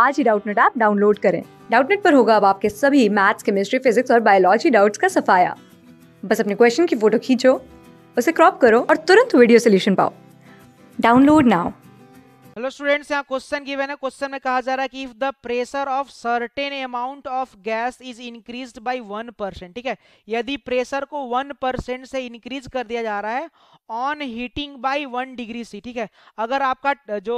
आज ही Doubtnut app download करें डाउटनेट पर होगा अब आपके सभी मैथ्स केमिस्ट्री फिजिक्स और बायोलॉजी डाउट्स का सफाया बस अपने क्वेश्चन की फोटो खींचो उसे क्रॉप करो और तुरंत वीडियो सोल्यूशन पाओ डाउनलोड नाउ हेलो स्टूडेंट्स यहाँ क्वेश्चन गिवन है क्वेश्चन में कहा जा रहा है कि if the pressure of certain amount of gas is increased by one percent ठीक है यदि प्रेशर को वन परसेंट से इंक्रीज कर दिया जा रहा है on heating by one degree C ठीक है अगर आपका जो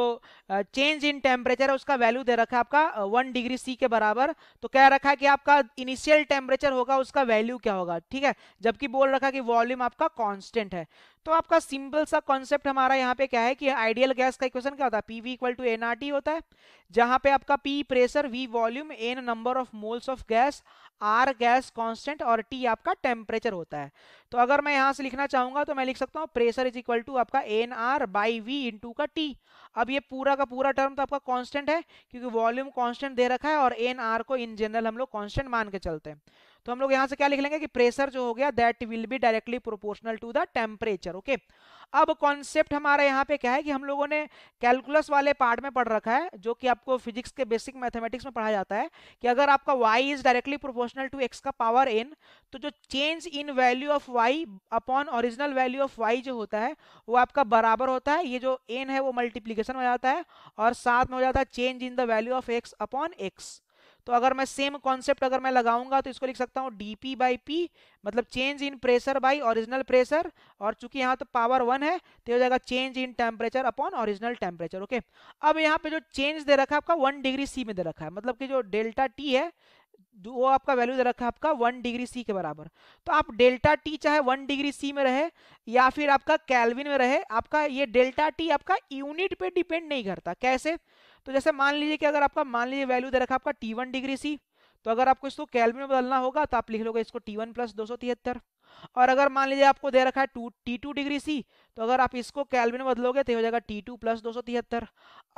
चेंज इन टेम्परेचर है उसका वैल्यू दे रखा है आपका वन डिग्री सी के बराबर तो कह रखा है कि आपका इनिशियल टेम्परेचर होगा उसका वैल्यू क्या होगा ठीक है जबकि बोल रखा है कि वॉल्यूम आपका कांस्टेंट है तो आपका सिंपल सा कॉन्सेप्ट हमारा यहाँ पे क्या है कि आइडियल गैस का इक्वेशन क्या होता है P V equal to N R T होता है जहाँ पे आपका P pressure V volume N number of moles of gas R gas constant और टी आपका टेम्परेचर होता है तो अगर मैं यहाँ से लिखना चाहूंगा तो मैं लिख सकता हूँ प्रेशर इज इक्वल टू आपका N R by V into का टी अब ये पूरा का पूरा टर्म तो आपका कॉन्स्टेंट है क्योंकि वॉल्यूम कॉन्स्टेंट दे रखा है और एन आर को इन जनरल हम लोग कॉन्स्टेंट मान के चलते हैं तो हम लोग यहां से क्या लिख लेंगे कि प्रेशर जो हो गया that will be directly proportional to the temperature okay अब कॉन्सेप्ट हमारा यहाँ पे क्या है कि हम लोगों ने कैलकुलस वाले पार्ट में पढ़ रखा है जो कि आपको फिजिक्स के बेसिक मैथमेटिक्स में पढ़ाया जाता है कि अगर आपका Y is directly proportional to X का पावर एन तो जो change in value of Y upon original value of Y जो होता है वो आपका बराबर होता है ये जो एन है वो मल्टीप्लीकेशन हो जाता है और साथ में हो जाता है change in the value of X upon X तो अगर मैं सेम कॉन्सेप्ट अगर मैं लगाऊंगा तो इसको लिख सकता हूँ डी पी बाई पी मतलब change in pressure by original pressure और चूंकि यहाँ तो पावर वन है तो हो जाएगा change in temperature upon original temperature okay अब यहाँ पे जो चेंज दे रखा है आपका वन डिग्री सी में दे रखा है मतलब कि जो डेल्टा टी है वो आपका वैल्यू दे रखा है आपका वन डिग्री सी के बराबर तो आप डेल्टा टी चाहे वन डिग्री सी में रहे या फिर आपका कैलविन में रहे आपका ये डेल्टा टी आपका यूनिट पे डिपेंड नहीं करता कैसे तो जैसे मान लीजिए कि अगर आपका मान लीजिए वैल्यू दे रखा आपका टी डिग्री सी तो अगर आपको इसको कैलवी में बदलना होगा तो आप लिख लोगे इसको टी वन प्लस दो सौ तिहत्तर और अगर मान लीजिए आपको दे रखा है to T two degree C तो अगर आप इसको कैलविन बदलोगे तो हो जाएगा टी टू प्लस दो सौ तिहत्तर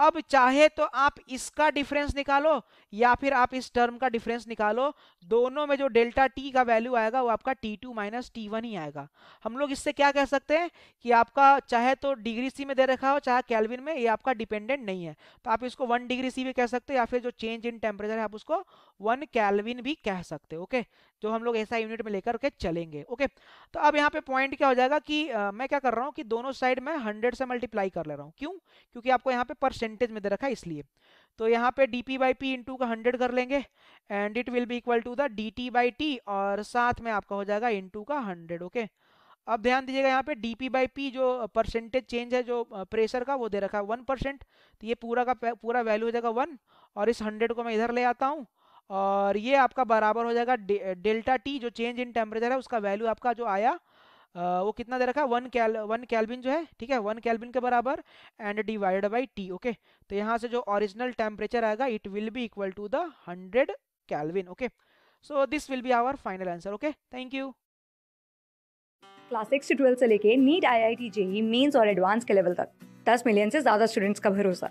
अब चाहे तो आप इसका डिफरेंस निकालो या फिर आप इस टर्म का डिफरेंस निकालो दोनों में जो डेल्टा टी का वैल्यू आएगा वो आपका T two minus T one ही आएगा हम लोग इससे क्या कह सकते हैं कि आपका चाहे तो डिग्री सी में दे रखा हो चाहे कैलविन में ये आपका डिपेंडेंट नहीं है तो आप इसको वन डिग्री सी भी कह सकते हो या फिर जो चेंज इन टेम्परेचर है आप उसको वन कैलविन भी कह सकते हो ओके जो हम लोग ऐसा यूनिट में लेकर के चलेंगे ओके ओके तो अब यहाँ पे पॉइंट क्या हो जाएगा कि आ, मैं क्या कर रहा हूँ कि दोनों साइड में हंड्रेड से मल्टीप्लाई कर ले रहा हूँ क्यों क्योंकि आपको यहाँ पे परसेंटेज में दे रखा है इसलिए तो यहाँ पे D P by P into का हंड्रेड कर लेंगे and it will be equal to the D T by T और साथ में आपका हो जाएगा इंटू का हंड्रेड ओके अब ध्यान दीजिएगा यहाँ पे डी पी बाई पी जो परसेंटेज चेंज है जो प्रेशर का वो दे रखा है वन परसेंट तो ये पूरा का पूरा वैल्यू हो जाएगा वन और इस हंड्रेड को मैं इधर ले आता हूँ और ये आपका बराबर हो जाएगा डेल्टा टी जो चेंज इन टेम्परेचर है उसका वैल्यू आपका जो आया वो कितना दे रखा है वन कैल वन कैलबिन जो है ठीक है वन कैलबिन के बराबर and divide by T okay तो यहाँ से जो ओरिजिनल टेम्परेचर आएगा it will be equal to the hundred kelvin okay so this will be our final answer okay thank you class six से ट्वेल्थ से लेके NEET I I T JEE mains और advance के level तक दस million से ज़्यादा students का भरोसा